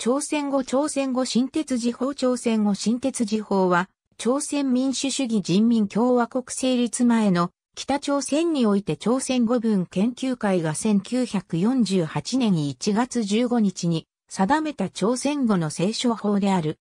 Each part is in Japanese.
朝鮮語朝鮮語新鉄時法朝鮮語新鉄時法は、朝鮮民主主義人民共和国成立前の北朝鮮において朝鮮語文研究会が1948年1月15日に定めた朝鮮語の聖書法である。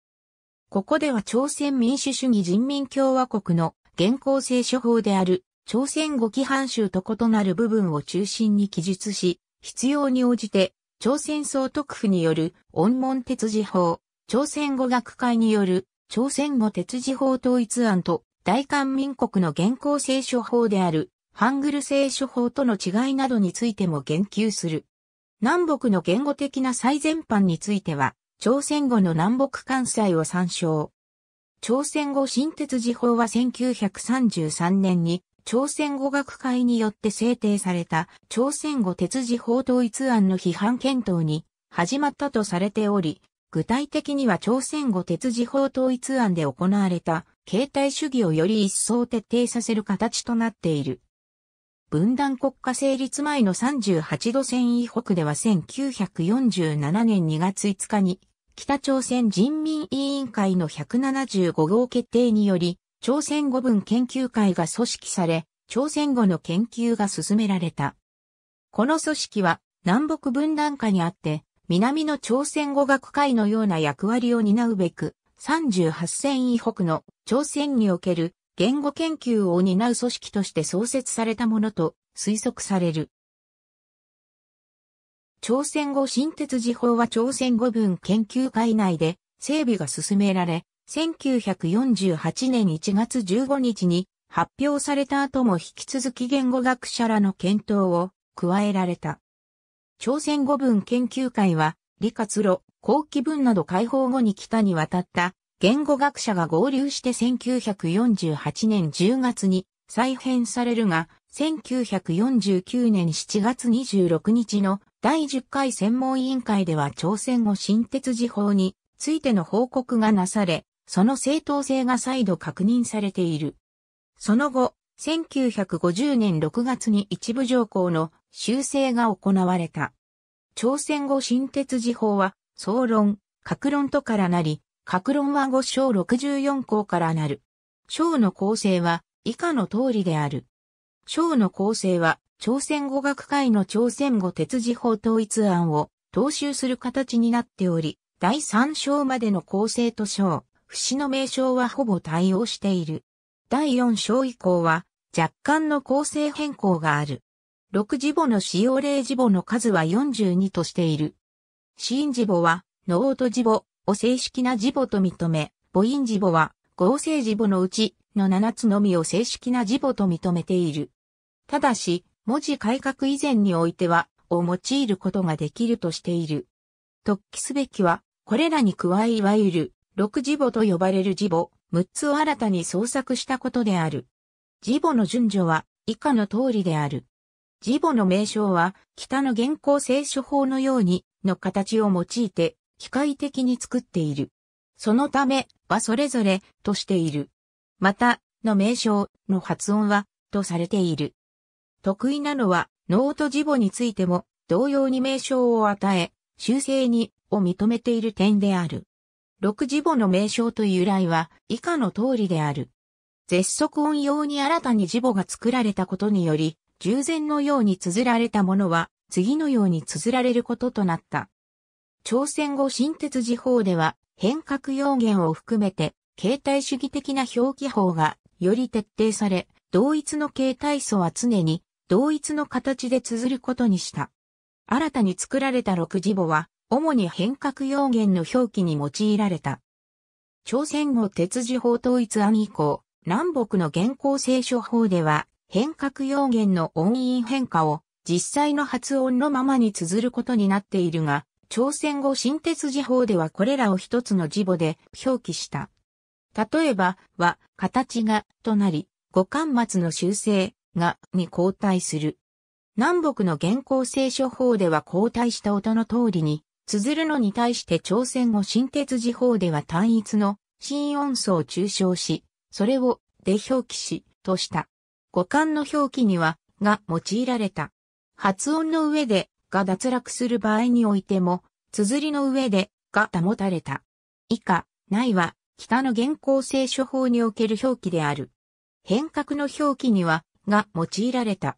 ここでは朝鮮民主主義人民共和国の現行聖書法である朝鮮語規範集と異なる部分を中心に記述し、必要に応じて朝鮮総督府による恩門鉄次法、朝鮮語学会による朝鮮語鉄次法統一案と大韓民国の現行聖書法であるハングル聖書法との違いなどについても言及する。南北の言語的な最前般については、朝鮮語の南北関西を参照。朝鮮語新鉄時法は1933年に朝鮮語学会によって制定された朝鮮語鉄字法統一案の批判検討に始まったとされており、具体的には朝鮮語鉄字法統一案で行われた形態主義をより一層徹底させる形となっている。分断国家成立前の38度線以北では1947年2月5日に北朝鮮人民委員会の175号決定により朝鮮語文研究会が組織され、朝鮮語の研究が進められた。この組織は南北分断下にあって、南の朝鮮語学会のような役割を担うべく、38線以北の朝鮮における言語研究を担う組織として創設されたものと推測される。朝鮮語新鉄時報は朝鮮語文研究会内で整備が進められ、1948年1月15日に発表された後も引き続き言語学者らの検討を加えられた。朝鮮語文研究会は、理活路、後期文など解放後に北に渡った言語学者が合流して1948年10月に再編されるが、1949年7月26日の第10回専門委員会では朝鮮語新鉄時法についての報告がなされ、その正当性が再度確認されている。その後、1950年6月に一部条項の修正が行われた。朝鮮語新鉄時法は、総論、格論とからなり、格論は5章64項からなる。章の構成は以下の通りである。章の構成は、朝鮮語学会の朝鮮語鉄字法統一案を踏襲する形になっており、第3章までの構成と章、串の名称はほぼ対応している。第4章以降は若干の構成変更がある。6字母の使用例字母の数は42としている。死因字母はノート字母を正式な字母と認め、母音字母は合成字母のうちの7つのみを正式な字母と認めている。ただし、文字改革以前においては、を用いることができるとしている。突起すべきは、これらに加えいわゆる六次母と呼ばれる次母、六つを新たに創作したことである。次母の順序は以下の通りである。次母の名称は、北の現行聖書法のように、の形を用いて、機械的に作っている。そのため、はそれぞれ、としている。また、の名称、の発音は、とされている。得意なのは、ノート字母についても、同様に名称を与え、修正に、を認めている点である。六字母の名称という由来は以下の通りである。絶足音用に新たに字母が作られたことにより、従前のように綴られたものは次のように綴られることとなった。朝鮮語新鉄字法では変革要言を含めて形態主義的な表記法がより徹底され、同一の形態素は常に同一の形で綴ることにした。新たに作られた六字母は主に変革要言の表記に用いられた。朝鮮語鉄字法統一案以降、南北の現行聖書法では、変革要言の音韻変化を実際の発音のままに綴ることになっているが、朝鮮語新鉄字法ではこれらを一つの字母で表記した。例えば、は、形が、となり、五巻末の修正、が、に交代する。南北の現行聖書法では交代した音の通りに、綴るのに対して朝鮮語新鉄時報では単一の新音素を抽象し、それをで表記し、とした。五感の表記には、が用いられた。発音の上で、が脱落する場合においても、綴りの上で、が保たれた。以下、ないは、北の現行聖書法における表記である。変革の表記には、が用いられた。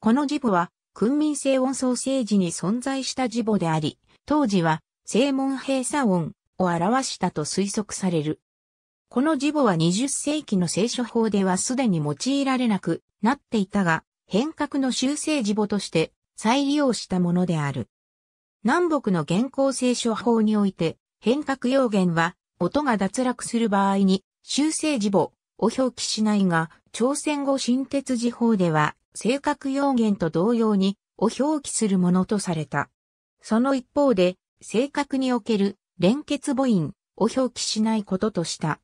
この字母は、訓民性音奏政治に存在した字母であり、当時は正門閉鎖音を表したと推測される。この字母は20世紀の聖書法ではすでに用いられなくなっていたが、変革の修正字母として再利用したものである。南北の現行聖書法において、変革要言は、音が脱落する場合に、修正字母を表記しないが、朝鮮語新鉄字法では、正確要言と同様に、を表記するものとされた。その一方で、正確における連結母音を表記しないこととした。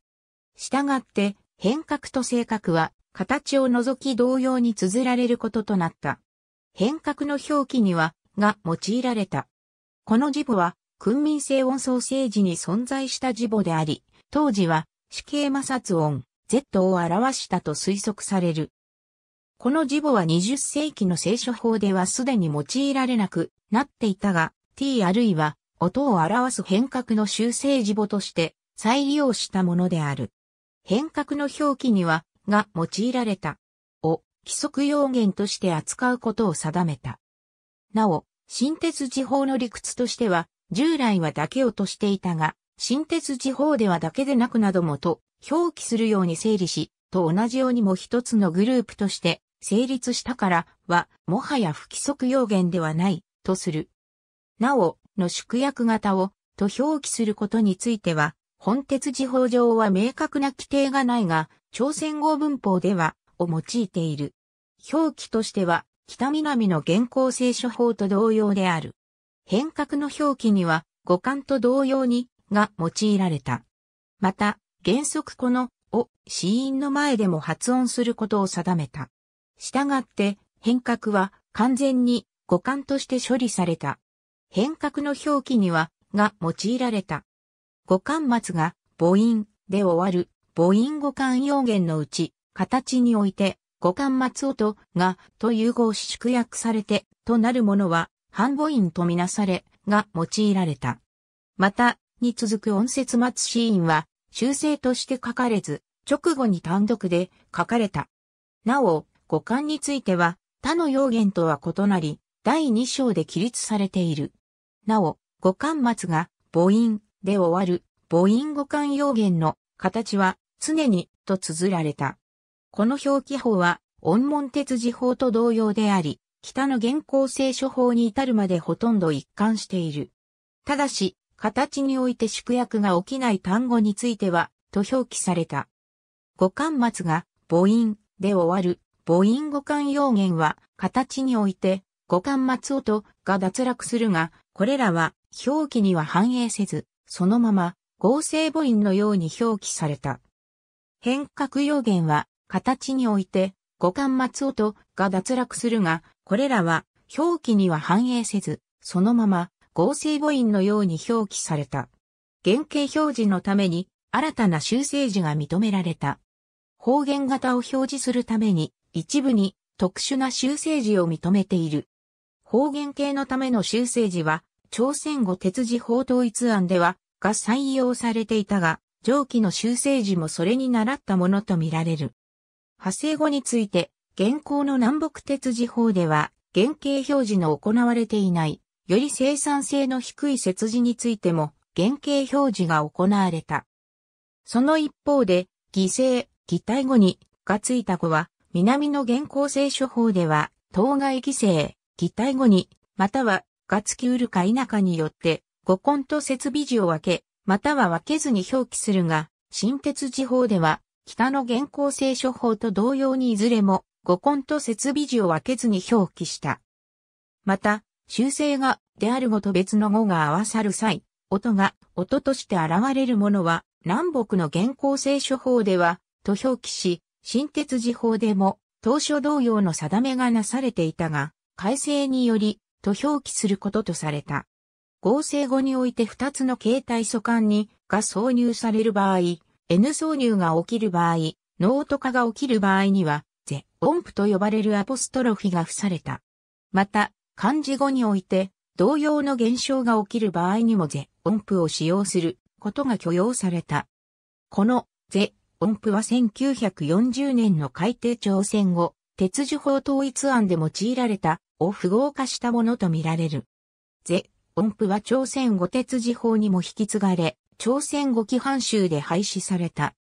したがって、変革と正確は、形を除き同様に綴られることとなった。変革の表記には、が用いられた。この字母は、訓民生音創生時に存在した字母であり、当時は、死刑摩擦音、Z を表したと推測される。この字母は20世紀の聖書法ではすでに用いられなくなっていたが、t あるいは音を表す変革の修正字母として再利用したものである。変革の表記には、が用いられた、を規則要言として扱うことを定めた。なお、新鉄字法の理屈としては、従来はだけをとしていたが、新鉄字法ではだけでなくなどもと表記するように整理し、と同じようにも一つのグループとして成立したからは、もはや不規則要件ではない、とする。なお、の縮約型を、と表記することについては、本鉄地方上は明確な規定がないが、朝鮮語文法では、を用いている。表記としては、北南の現行聖書法と同様である。変革の表記には、五感と同様に、が用いられた。また、原則この、を、死因の前でも発音することを定めた。したがって変革は完全に互換として処理された。変革の表記には、が用いられた。互換末が母音で終わる母音互換用言のうち、形において互換末音がと融合し縮約されてとなるものは半母音とみなされが用いられた。また、に続く音節末シーンは修正として書かれず、直後に単独で書かれた。なお、五感については、他の要言とは異なり、第二章で起立されている。なお、五感末が母音で終わる母音五感要言の形は常にと綴られた。この表記法は、音門鉄字法と同様であり、北の現行聖書法に至るまでほとんど一貫している。ただし、形において縮約が起きない単語については、と表記された。五感末が母音で終わる母音五感要言は、形において、五感松音が脱落するが、これらは表記には反映せず、そのまま合成母音のように表記された。変革要言は、形において、五感松音が脱落するが、これらは表記には反映せず、そのまま合成母音のように表記された。原型表示のために新たな修正時が認められた。方言型を表示するために一部に特殊な修正時を認めている。方言系のための修正時は、朝鮮語鉄字法統一案では、が採用されていたが、上記の修正時もそれに倣ったものとみられる。派生語について、現行の南北鉄字法では、原型表示の行われていない、より生産性の低い設字についても、原型表示が行われた。その一方で、犠牲、擬態語に、がついた語は、南の現行性処方では、当該規制、擬態後に、または、がつきうるか否かによって、五根と設備時を分け、または分けずに表記するが、新鉄地法では、北の現行性処方と同様にいずれも、五根と設備時を分けずに表記した。また、修正が、であるごと別の語が合わさる際、音が、音として現れるものは、南北の現行性処方では、と表記し、新鉄時法でも当初同様の定めがなされていたが、改正により、と表記することとされた。合成後において2つの形態素管にが挿入される場合、N 挿入が起きる場合、ノート化が起きる場合には、ゼ、音符と呼ばれるアポストロフィが付された。また、漢字語において、同様の現象が起きる場合にもゼ、音符を使用することが許容された。この、ゼ、音符は1940年の海底朝鮮語、鉄樹法統一案で用いられたを符号化したものとみられる。ゼ、音符は朝鮮語鉄字法にも引き継がれ、朝鮮語規範集で廃止された。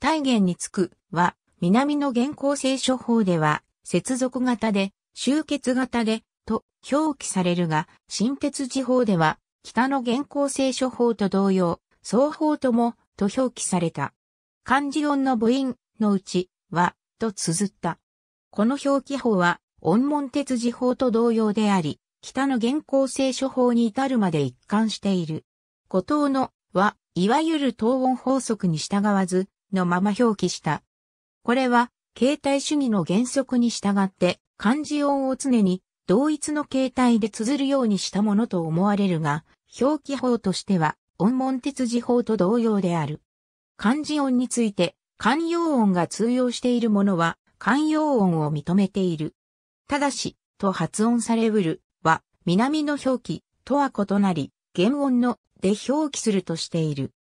大元につくは、南の現行聖書法では、接続型で、集結型で、と表記されるが、新鉄地方では、北の現行聖書法と同様、双方とも、と表記された。漢字音の母音のうち、は、と綴った。この表記法は、音門鉄字法と同様であり、北の現行聖書法に至るまで一貫している。古等の、は、いわゆる等音法則に従わず、のまま表記した。これは、形態主義の原則に従って、漢字音を常に、同一の形態で綴るようにしたものと思われるが、表記法としては、音門鉄字法と同様である。漢字音について、漢用音が通用しているものは、漢用音を認めている。ただし、と発音されうるは、南の表記とは異なり、原音ので表記するとしている。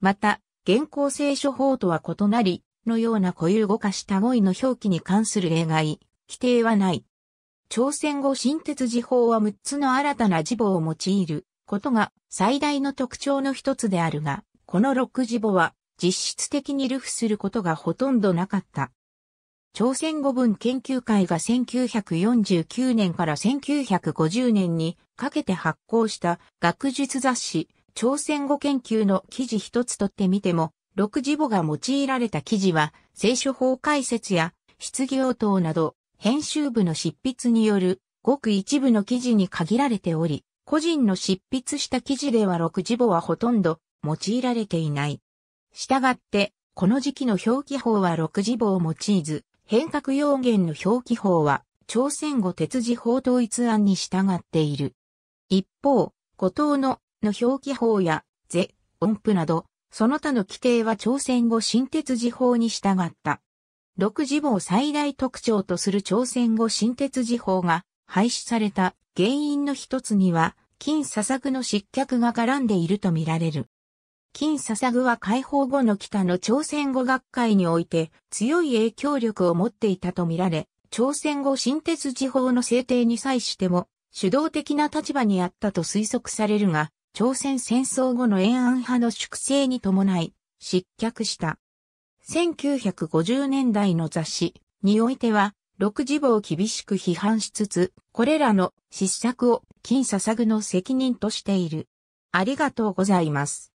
また、現行聖書法とは異なり、のような固有語化した語彙の表記に関する例外、規定はない。朝鮮語新鉄字法は6つの新たな字母を用いることが最大の特徴の一つであるが、この6字母は実質的に流布することがほとんどなかった。朝鮮語文研究会が1949年から1950年にかけて発行した学術雑誌朝鮮語研究の記事一つとってみても、六字母が用いられた記事は、聖書法解説や質疑応答など、編集部の執筆によるごく一部の記事に限られており、個人の執筆した記事では六字母はほとんど用いられていない。したがって、この時期の表記法は六字法を用いず、変革要言の表記法は、朝鮮語鉄字法統一案に従っている。一方、古藤のの表記法や、ゼ、音符など、その他の規定は朝鮮語新鉄字法に従った。六字法最大特徴とする朝鮮語新鉄字法が廃止された原因の一つには、金佐作の失脚が絡んでいるとみられる。金笹具は解放後の北の朝鮮語学会において強い影響力を持っていたとみられ、朝鮮語新鉄時法の制定に際しても主導的な立場にあったと推測されるが、朝鮮戦争後の延安派の粛清に伴い失脚した。1950年代の雑誌においては、六次母を厳しく批判しつつ、これらの失策を金笹具の責任としている。ありがとうございます。